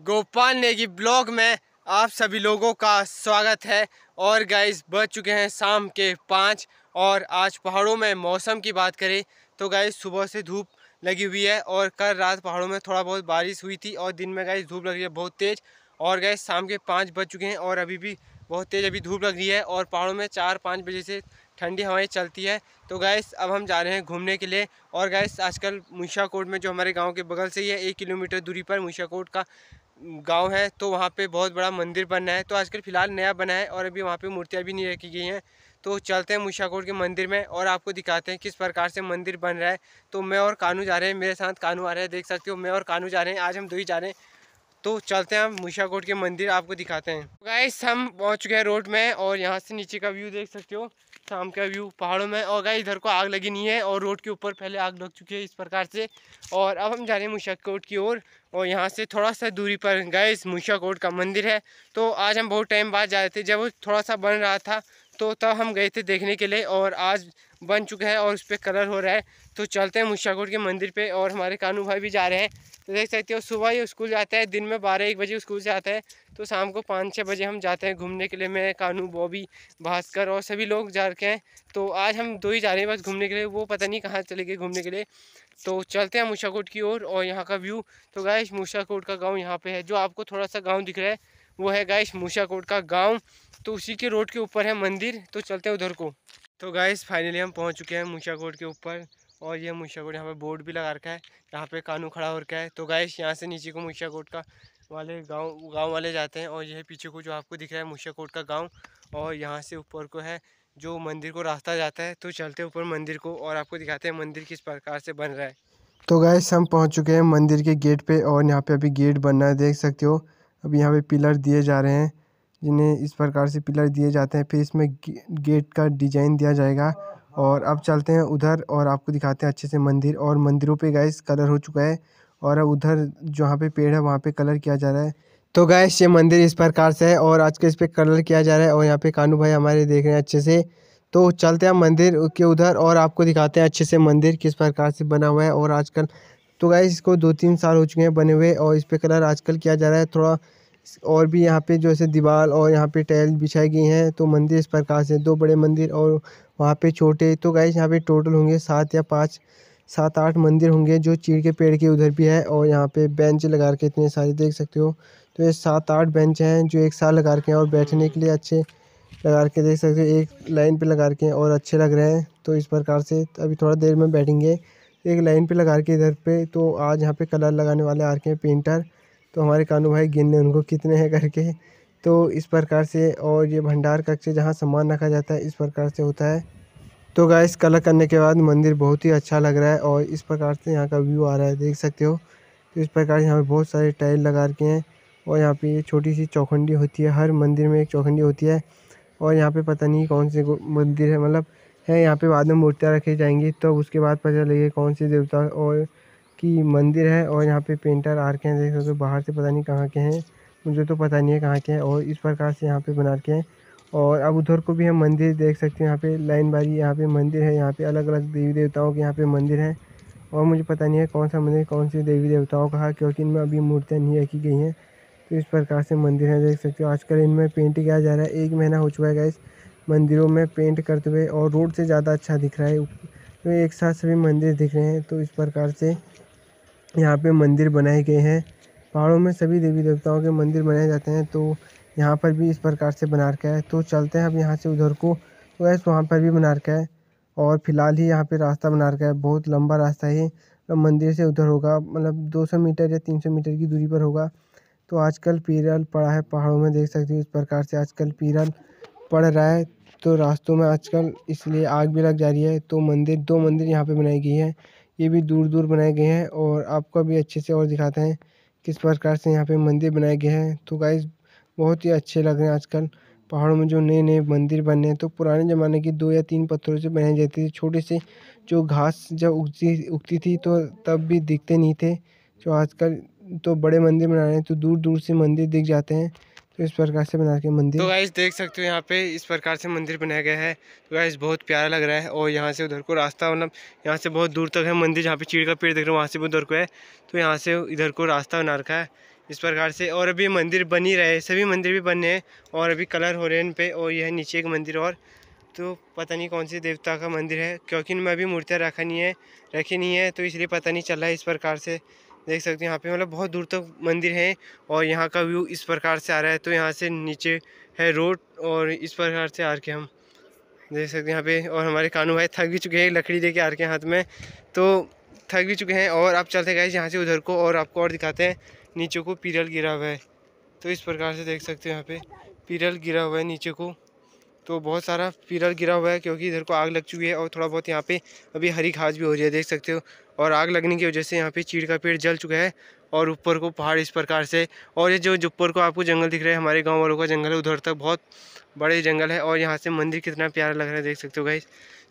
Gopal Negi blog में आप सभी लोगों का स्वागत है और गाइज बज चुके हैं शाम के पाँच और आज पहाड़ों में मौसम की बात करें तो गाइज सुबह से धूप लगी हुई है और कल रात पहाड़ों में थोड़ा बहुत बारिश हुई थी और दिन में गाइज धूप लग रही है बहुत तेज़ और गाइज शाम के पाँच बज चुके हैं और अभी भी बहुत तेज़ अभी धूप लग रही है और पहाड़ों में चार पाँच बजे से ठंडी हवाएं चलती है तो गैस अब हम जा रहे हैं घूमने के लिए और गैस आजकल मुशाकोट में जो हमारे गांव के बगल से ही है एक किलोमीटर दूरी पर मुशाकोट का गांव है तो वहाँ पे बहुत बड़ा मंदिर बना है तो आजकल फ़िलहाल नया बना है और अभी वहाँ पे मूर्तियाँ भी नहीं रखी गई हैं तो चलते हैं मुशाकोट के मंदिर में और आपको दिखाते हैं किस प्रकार से मंदिर बन रहा है तो मैं और कानू जा रहे हैं मेरे साथ कानू आ रहे हैं देख सकते हो मैं और कानू जा रहे हैं आज हम दो ही जा रहे हैं तो चलते हैं हम मुशाकोट के मंदिर आपको दिखाते हैं गाइस तो हम पहुँच चुके हैं रोड में और यहाँ से नीचे का व्यू देख सकते हो शाम का व्यू पहाड़ों में और गाइस इधर को आग लगी नहीं है और रोड के ऊपर पहले आग लग चुकी है इस प्रकार से और अब हम जा रहे हैं मुशा कोट की ओर और, और यहाँ से थोड़ा सा दूरी पर गाइस मुशा कोट का मंदिर है तो आज हम बहुत टाइम बाद जा रहे थे जब वो थोड़ा सा बन रहा था तो तब हम गए थे देखने के लिए और आज बन चुका है और उस पर कलर हो रहा है तो चलते हैं मुशाकोट के मंदिर पे और हमारे कानू भाई भी जा रहे हैं तो देख सकते हो सुबह ही स्कूल जाता है दिन में बारह एक बजे स्कूल जाता है तो शाम को पाँच छः बजे हम जाते हैं घूमने के लिए मैं कानू बॉबी भास्कर और सभी लोग जा रखे हैं तो आज हम दो ही जा रहे हैं बस घूमने के लिए वो पता नहीं कहाँ चले गए घूमने के लिए तो चलते हैं मूषाकोट की ओर और, और यहाँ का व्यू तो गाय मूषाकोट का गाँव यहाँ पर है जो आपको थोड़ा सा गाँव दिख रहा है वो है गाइस मूशाकोट का गाँव तो उसी के रोड के ऊपर है मंदिर तो चलते हैं उधर को तो गाइस फाइनली हम पहुँच चुके हैं मूशाकोट के ऊपर और ये मूशाकोट यहाँ पे बोर्ड भी लगा रखा है यहाँ पे कानू खड़ा हो रखा है तो गाइस यहाँ से नीचे को मूशाकोट का वाले गाँव गाँव वाले जाते हैं और यह पीछे को जो आपको दिख रहा है मूशाकोट का गाँव और यहाँ से ऊपर को है जो मंदिर को रास्ता जाता है तो चलते ऊपर मंदिर को और आपको दिखाते हैं मंदिर किस प्रकार से बन रहा है तो गैस हम पहुँच चुके हैं मंदिर के गेट पर और यहाँ पे अभी गेट बनना है देख सकते हो अब यहाँ पे पिलर दिए जा रहे हैं जिन्हें इस प्रकार से पिलर दिए जाते हैं फिर इसमें गेट का डिजाइन दिया जाएगा और अब चलते हैं उधर और आपको दिखाते हैं अच्छे से मंदिर और मंदिरों पे गैस कलर हो चुका है और अब उधर जहाँ पे पेड़ है वहाँ पे कलर किया जा रहा है तो गैस ये मंदिर इस प्रकार से है और आज के इस पर कलर किया जा रहा है और यहाँ पे कानू भाई हमारे देख रहे हैं अच्छे से तो चलते हैं मंदिर के उधर और आपको दिखाते हैं अच्छे से मंदिर किस प्रकार से बना हुआ है और आजकल तो गाइस इसको दो तीन साल हो चुके हैं बने हुए और इस पर कलर आजकल किया जा रहा है थोड़ा और भी यहाँ पे है दीवार और यहाँ पे टैल बिछाई गई हैं तो मंदिर इस प्रकार से दो बड़े मंदिर और वहाँ पे छोटे तो गाइस यहाँ पे टोटल होंगे सात या पाँच सात आठ मंदिर होंगे जो चीड़ के पेड़ के उधर भी है और यहाँ पे बेंच लगा के इतने सारे देख सकते हो तो ये सात आठ बेंच हैं जो एक साल लगा के हैं और बैठने के लिए अच्छे लगा के देख सकते हो एक लाइन पर लगा के और अच्छे लग रहे हैं तो इस प्रकार से अभी थोड़ा देर में बैठेंगे एक लाइन पे लगा के इधर पे तो आज यहाँ पे कलर लगाने वाले रखे हैं पेंटर तो हमारे कानू भाई गिनने उनको कितने हैं करके तो इस प्रकार से और ये भंडार कक्ष जहाँ सामान रखा जाता है इस प्रकार से होता है तो इस कलर करने के बाद मंदिर बहुत ही अच्छा लग रहा है और इस प्रकार से यहाँ का व्यू आ रहा है देख सकते हो तो इस प्रकार से यहाँ पर बहुत सारे टाइल लगा रखे हैं और यहाँ पे ये छोटी सी चौखंडी होती है हर मंदिर में एक चौखंडी होती है और यहाँ पे पता नहीं कौन से मंदिर है मतलब हैं यहाँ पे बाद में मूर्तियाँ रखी जाएंगी तो उसके बाद पता चलेगा कौन सी देवता और की मंदिर है और यहाँ पे पेंटर आर के हैं देख सकते हो बाहर से पता नहीं कहाँ के हैं मुझे तो पता नहीं है कहाँ के हैं और इस प्रकार से यहाँ पे बना के हैं और अब उधर को भी हम मंदिर देख सकते हैं यहाँ पे लाइन बारी यहाँ पे मंदिर है यहाँ पे अलग अलग देवी देवताओं के यहाँ पे मंदिर है और मुझे पता नहीं है कौन सा मंदिर कौन से देवी देवताओं का है क्योंकि इनमें अभी मूर्तियाँ नहीं रखी गई हैं तो इस प्रकार से मंदिर है देख सकते हो आजकल इनमें पेंटिंग किया जा रहा है एक महीना हो चुका है गैस मंदिरों में पेंट करते हुए और रोड से ज़्यादा अच्छा दिख रहा है तो एक साथ सभी मंदिर दिख रहे हैं तो इस प्रकार से यहाँ पे मंदिर बनाए गए हैं पहाड़ों में सभी देवी देवताओं के मंदिर बनाए जाते हैं तो यहाँ पर भी इस प्रकार से बना रखा है तो चलते हैं अब यहाँ से उधर को तो वैसे वहाँ पर भी बना रखा है और फिलहाल ही यहाँ पर रास्ता बना रखा है बहुत लंबा रास्ता है तो मंदिर से उधर होगा मतलब दो मीटर या तीन मीटर की दूरी पर होगा तो आजकल पीरल पड़ा है पहाड़ों में देख सकते हो इस प्रकार से आजकल पीरल पड़ रहा है तो रास्तों में आजकल इसलिए आग भी लग जा रही है तो मंदिर दो मंदिर यहाँ पे बनाई गई है ये भी दूर दूर बनाए गए हैं और आपको भी अच्छे से और दिखाते हैं किस प्रकार से यहाँ पे मंदिर बनाए गए हैं तो गाइज बहुत ही अच्छे लग रहे हैं आजकल पहाड़ों में जो नए नए मंदिर बने हैं तो पुराने ज़माने की दो या तीन पत्थरों से बनाई जाती थी छोटे से जो घास जब उगती उगती थी तो तब भी दिखते नहीं थे जो तो आजकल तो बड़े मंदिर बना रहे हैं तो दूर दूर से मंदिर दिख जाते हैं तो इस प्रकार से बना के मंदिर तो गाइस देख सकते हो यहाँ पे इस प्रकार से मंदिर बनाया गया है तो गाइस बहुत प्यारा लग रहा है और यहाँ से उधर को रास्ता मतलब यहाँ से बहुत दूर तक है मंदिर जहाँ पे चीड़ का पेड़ देख रहे हो वहाँ से भी उधर को है तो यहाँ से इधर को रास्ता बना रखा है इस प्रकार से और अभी मंदिर बन ही रहे सभी मंदिर भी बने हैं और अभी कलर हो रहे हैं इन पर और यह नीचे एक मंदिर और तो पता नहीं कौन सी देवता का मंदिर है क्योंकि इनमें अभी मूर्तियाँ रखा नहीं है रखी नहीं है तो इसलिए पता नहीं चल रहा है इस प्रकार से देख सकते हैं यहाँ पे मतलब बहुत दूर तक मंदिर है और यहाँ का व्यू इस प्रकार से आ रहा है तो यहाँ से नीचे है रोड और इस प्रकार से आ के हम देख सकते हैं यहाँ पे और हमारे कानू भाई थक भी चुके हैं लकड़ी लेके आर के हाथ में तो थक भी चुके हैं और आप चलते गए यहाँ से उधर को और आपको और दिखाते हैं नीचे को पीरल गिरा हुआ है तो इस प्रकार से देख सकते हो यहाँ पे पीरल गिरा हुआ है नीचे को तो बहुत सारा पिलर गिरा हुआ है क्योंकि इधर को आग लग चुकी है और थोड़ा बहुत यहाँ पे अभी हरी घास भी हो रही है देख सकते हो और आग लगने की वजह से यहाँ पे चीड़ का पेड़ जल चुका है और ऊपर को पहाड़ इस प्रकार से और ये जो ऊपर को आपको जंगल दिख रहा है हमारे गाँव वालों का जंगल है उधर तक बहुत बड़े जंगल है और यहाँ से मंदिर कितना प्यारा लग रहा है देख सकते हो गाइस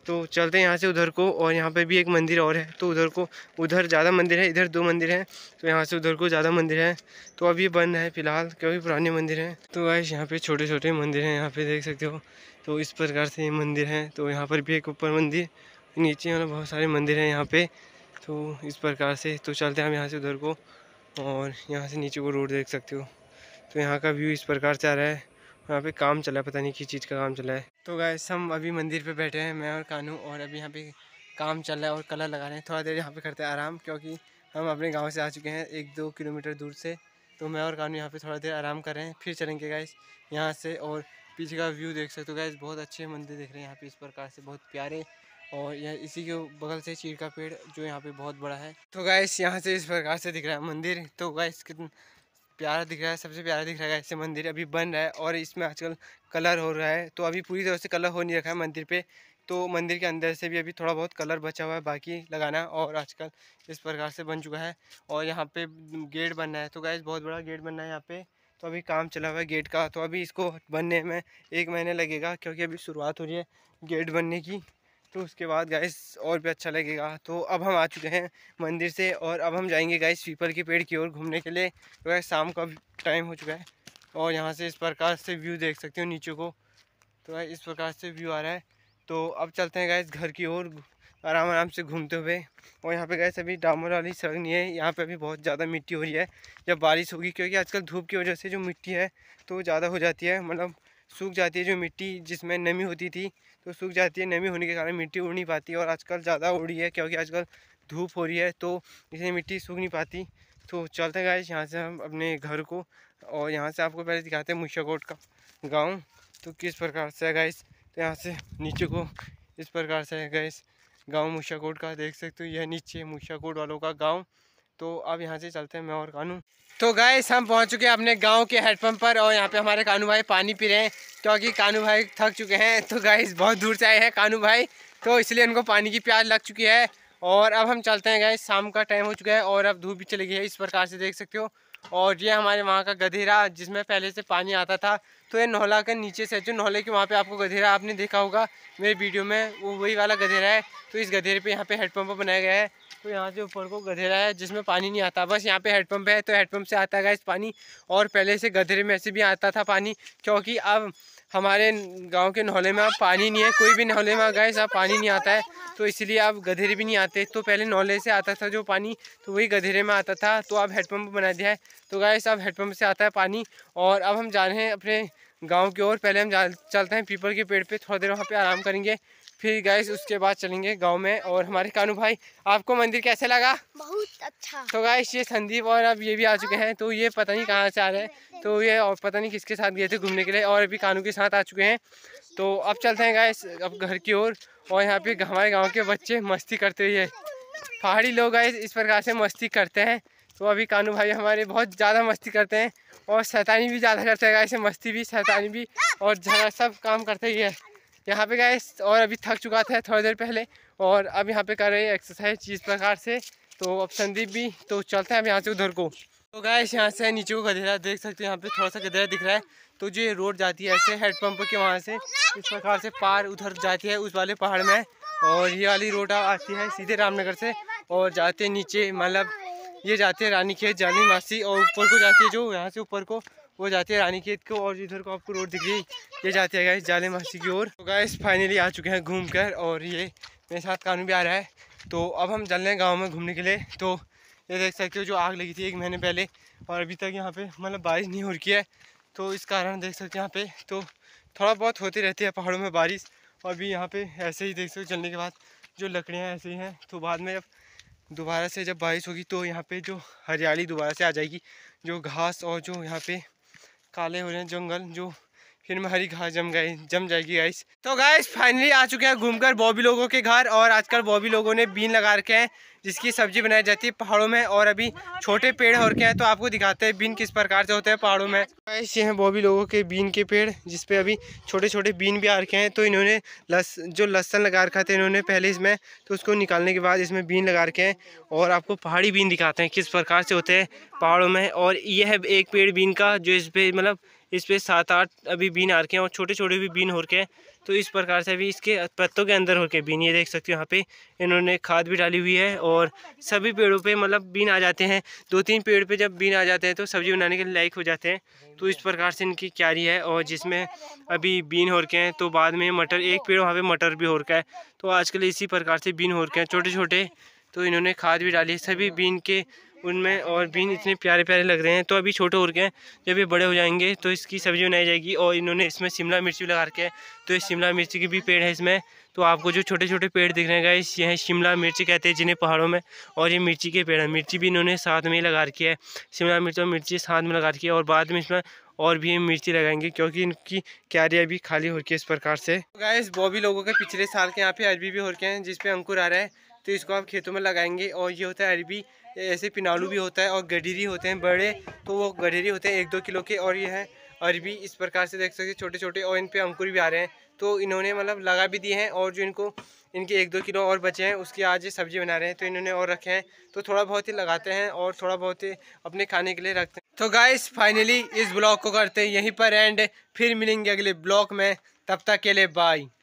तो चलते हैं यहाँ से उधर को और यहाँ पे भी एक मंदिर और है तो उधर को उधर ज़्यादा मंदिर है इधर दो मंदिर हैं तो यहाँ से उधर को ज़्यादा मंदिर है तो अभी ये बंद है फिलहाल क्योंकि पुराने मंदिर हैं तो वैस यहाँ पे छोटे छोटे मंदिर हैं यहाँ पे देख सकते हो तो इस प्रकार से ये मंदिर हैं तो यहाँ पर भी एक ऊपर मंदिर नीचे वाला बहुत सारे मंदिर हैं यहाँ पर तो इस प्रकार से तो चलते हैं हम यहाँ से उधर को और यहाँ से नीचे को रोड देख सकते हो तो यहाँ का व्यू इस प्रकार से आ रहा है यहाँ पे काम चला पता नहीं किस चीज़ का काम चला है तो गाय हम अभी मंदिर पे बैठे हैं मैं और कानू और अभी यहाँ पे काम चल रहा है और कलर लगा रहे हैं थोड़ा देर यहाँ पे करते हैं आराम क्योंकि हम अपने गाँव से आ चुके हैं एक दो किलोमीटर दूर से तो मैं और कानू यहाँ पर थोड़ा देर आराम कर रहे हैं फिर चलेंगे गायस यहाँ से और पीछे का व्यू देख सकते हो गैस बहुत अच्छे मंदिर देख रहे हैं यहाँ पे इस प्रकार से बहुत प्यारे और यह इसी के बगल से चीड़ का पेड़ जो यहाँ पे बहुत बड़ा है तो गायस यहाँ से इस प्रकार से दिख रहा है मंदिर तो गाय कितना प्यारा दिख रहा है सबसे प्यारा दिख रहा है ऐसे मंदिर अभी बन रहा है और इसमें आजकल कलर हो रहा है तो अभी पूरी तरह से कलर हो नहीं रखा है मंदिर पे तो मंदिर के अंदर से भी अभी थोड़ा बहुत कलर बचा हुआ है बाकी लगाना और आजकल इस प्रकार से बन चुका है और यहाँ पे गेट बनना है तो गाय बहुत बड़ा गेट बनना है यहाँ पे तो अभी काम चला हुआ है गेट का तो अभी इसको बनने में एक महीने लगेगा क्योंकि अभी शुरुआत हो रही है गेट बनने की तो उसके बाद गैस और भी अच्छा लगेगा तो अब हम आ चुके हैं मंदिर से और अब हम जाएंगे गैस पीपल के पेड़ की ओर घूमने के लिए तो गैस शाम का टाइम हो चुका है और यहाँ से इस प्रकार से व्यू देख सकते हो नीचे को तो गैस इस प्रकार से व्यू आ रहा है तो अब चलते हैं गैस घर की ओर आराम आराम से घूमते हुए और यहाँ पर गैस अभी डामर वाली सड़क नहीं है यहाँ पर अभी बहुत ज़्यादा मिट्टी हो रही है जब बारिश होगी क्योंकि आजकल धूप की वजह से जो मिट्टी है तो ज़्यादा हो जाती है मतलब सूख जाती है जो मिट्टी जिसमें नमी होती थी तो सूख जाती है नमी होने के कारण मिट्टी उड़ नहीं पाती और आजकल ज़्यादा उड़ी है क्योंकि आजकल धूप हो रही है तो इसलिए मिट्टी सूख नहीं पाती तो चलते हैं गाइस यहाँ से हम अपने घर को और यहाँ से आपको पहले दिखाते हैं मुशाकोट का गांव तो किस प्रकार से है गाइस तो यहाँ से नीचे को इस प्रकार से है गाइस गांव मुशाकोट का देख सकते हो यह नीचे मुशाकोट वालों का गांव तो अब यहाँ से चलते हैं मैं और कानू तो गाय हम पहुँच चुके हैं अपने गाँव के हेडपम्प पर और यहाँ पे हमारे कानू भाई पानी पी रहे हैं क्योंकि कानू भाई थक चुके हैं तो गाय बहुत दूर से आए हैं कानू भाई तो इसलिए उनको पानी की प्यास लग चुकी है और अब हम चलते हैं गाय शाम का टाइम हो चुका है और अब धूप भी चली गई है इस प्रकार से देख सकते हो और ये हमारे वहाँ का गधेरा जिसमें पहले से पानी आता था तो ये नोला के नीचे से जो नोले के वहाँ पे आपको गधेरा आपने देखा होगा मेरे वीडियो में वो वही वाला गधेरा है तो इस गधेरे पे यहाँ पे हेडपम्प बनाया गया है तो यहाँ से ऊपर को गधेरा है जिसमें पानी नहीं आता बस यहाँ पे हेडपम्प है तो हेडपम्प से आता है इस पानी और पहले से गधेरे में से भी आता था पानी क्योंकि अब हमारे गांव के नहले में अब पानी नहीं है कोई भी नहले में गए अब पानी नहीं आता है तो इसलिए अब गधेरे भी नहीं आते तो पहले नहले से आता था जो पानी तो वही गधेरे में आता था तो अब हेडपम्प बना दिया है तो गाय अब हेडपम्प से आता है पानी और अब हम जा रहे हैं अपने गांव की ओर पहले हम चलते हैं पीपल के पेड़ पे थोड़ी देर वहाँ पे आराम करेंगे फिर गैस उसके बाद चलेंगे गांव में और हमारे कानू भाई आपको मंदिर कैसे लगा बहुत अच्छा तो गैस ये संदीप और अब ये भी आ चुके हैं तो ये पता नहीं कहाँ से आ रहे हैं तो ये और पता नहीं किसके साथ गए थे घूमने के लिए और अभी कानू के साथ आ चुके हैं तो अब चलते हैं गैस अब घर की ओर और, और यहाँ पे हमारे गाँव के बच्चे मस्ती करते हुए पहाड़ी लोग गए इस प्रकार से मस्ती करते हैं तो अभी कानू भाई हमारे बहुत ज़्यादा मस्ती करते हैं और शैतानी भी ज़्यादा करते हैं ऐसे मस्ती भी शैतानी भी और झगड़ा सब काम करते ही है यहाँ पे गए और अभी थक चुका था थोड़ी देर पहले और अब यहाँ पे कर रहे हैं एक्सरसाइज जिस प्रकार से तो अब संदीप भी तो चलते हैं अब यहाँ से उधर को तो गए यहाँ से नीचे को गधेरा देख सकते हो यहाँ पे थोड़ा सा गधेरा दिख रहा है तो जो ये रोड जाती है ऐसे हेडपम्प के वहाँ से इस प्रकार से पार उधर जाती है उस वाले पहाड़ में और ये वाली रोड आती है सीधे रामनगर से और जाते नीचे मतलब ये जाते हैं रानी खेत जानी मासी और ऊपर को जाती है जो यहाँ से ऊपर को वो जाती है रानी खेत को और इधर को आपको रोड दिख रही ये जाती है गाइस जाले मासी की ओर तो गाइस फाइनली आ चुके हैं घूम कर और ये मेरे साथ कानून भी आ रहा है तो अब हम चल रहे हैं गाँव में घूमने के लिए तो ये देख सकते हो जो आग लगी थी एक महीने पहले और अभी तक यहाँ पर मतलब बारिश नहीं हो रही है तो इस कारण देख सकते हो यहाँ पे तो थोड़ा बहुत होती रहती है पहाड़ों में बारिश और अभी यहाँ पे ऐसे ही देख सकते हो चलने के बाद जो लकड़ियाँ ऐसे ही हैं तो बाद में जब दोबारा से जब बारिश होगी तो यहाँ पे जो हरियाली दोबारा से आ जाएगी जो घास और जो यहाँ पे काले हो रहे हैं जंगल जो फिर में हरी घास जम गई जम जाएगी गाइस तो गाइस फाइनली आ चुके हैं घूमकर बॉबी लोगों के घर और आजकल बॉबी लोगों ने बीन लगा रखे हैं जिसकी सब्जी बनाई जाती है पहाड़ों में और अभी छोटे पेड़ और क्या है तो आपको दिखाते हैं बीन किस प्रकार से होते हैं पहाड़ों में ऐसे हैं वो भी लोगों के बीन के पेड़ जिसपे अभी छोटे छोटे बीन भी आ रखे हैं तो इन्होंने लस जो लहसन लगा रखा था इन्होंने पहले इसमें तो उसको निकालने के बाद इसमें बीन लगा रखे हैं और आपको पहाड़ी बीन दिखाते हैं किस प्रकार से होते हैं पहाड़ों में और यह है एक पेड़ बीन का जो इस पर मतलब इस पर सात आठ अभी बीन आ रखे हैं और छोटे छोटे भी बीन हो रखे हैं तो इस प्रकार से अभी इसके पत्तों के अंदर होके बीन ये देख सकते हो यहाँ पे इन्होंने खाद भी डाली हुई है और सभी पेड़ों पे मतलब बीन आ जाते हैं दो तीन पेड़ पे जब बीन आ जाते हैं तो सब्जी बनाने के लायक हो जाते हैं तो इस प्रकार से इनकी क्यारी है और जिसमें अभी बीन हो रखे हैं तो बाद में मटर एक पेड़ वहाँ पर मटर भी हो रखा है तो आजकल इसी प्रकार से बीन हो रखे हैं छोटे छोटे तो इन्होंने खाद भी डाली है सभी बीन के उनमें और बीन इतने प्यारे प्यारे लग रहे हैं तो अभी छोटे उड़ गए हैं जब ये बड़े हो जाएंगे तो इसकी सब्ज़ी बनाई जाएगी और इन्होंने इसमें शिमला मिर्ची लगा रखे हैं तो इस शिमला मिर्ची के भी पेड़ है इसमें तो आपको जो छोटे छोटे पेड़ दिख रहे हैं गाइस ये हैं शिमला मिर्ची कहते हैं जिन्हें पहाड़ों में और ये मिर्ची के पेड़ हैं मिर्ची भी इन्होंने साथ में ही लगा रखी है शिमला मिर्च और मिर्ची साथ में लगा रखी है और बाद में इसमें और भी मिर्ची लगाएंगे क्योंकि इनकी क्यारियाँ भी खाली हो रखी है इस प्रकार से गाइस तो वो भी लोगों के पिछले साल के यहाँ पे अरबी भी हो रखे हैं जिसपे अंकुर आ रहे हैं तो इसको आप खेतों में लगाएंगे और ये होता है अरबी ऐसे पिनालू भी होता है और गढ़ेरी होते हैं बड़े तो वो गढ़ेरी होते हैं एक दो किलो के और ये है अरबी इस प्रकार से देख सकते हैं छोटे छोटे और इन पर अंकुर भी आ रहे हैं तो इन्होंने मतलब लगा भी दिए हैं और जो इनको इनके एक दो किलो और बचे हैं उसकी आज सब्जी बना रहे हैं तो इन्होंने और रखे हैं तो थोड़ा बहुत ही लगाते हैं और थोड़ा बहुत ही अपने खाने के लिए रखते हैं तो गाइस फाइनली इस ब्लॉग को करते हैं यहीं पर एंड फिर मिलेंगे अगले ब्लॉग में तब तक के लिए बाय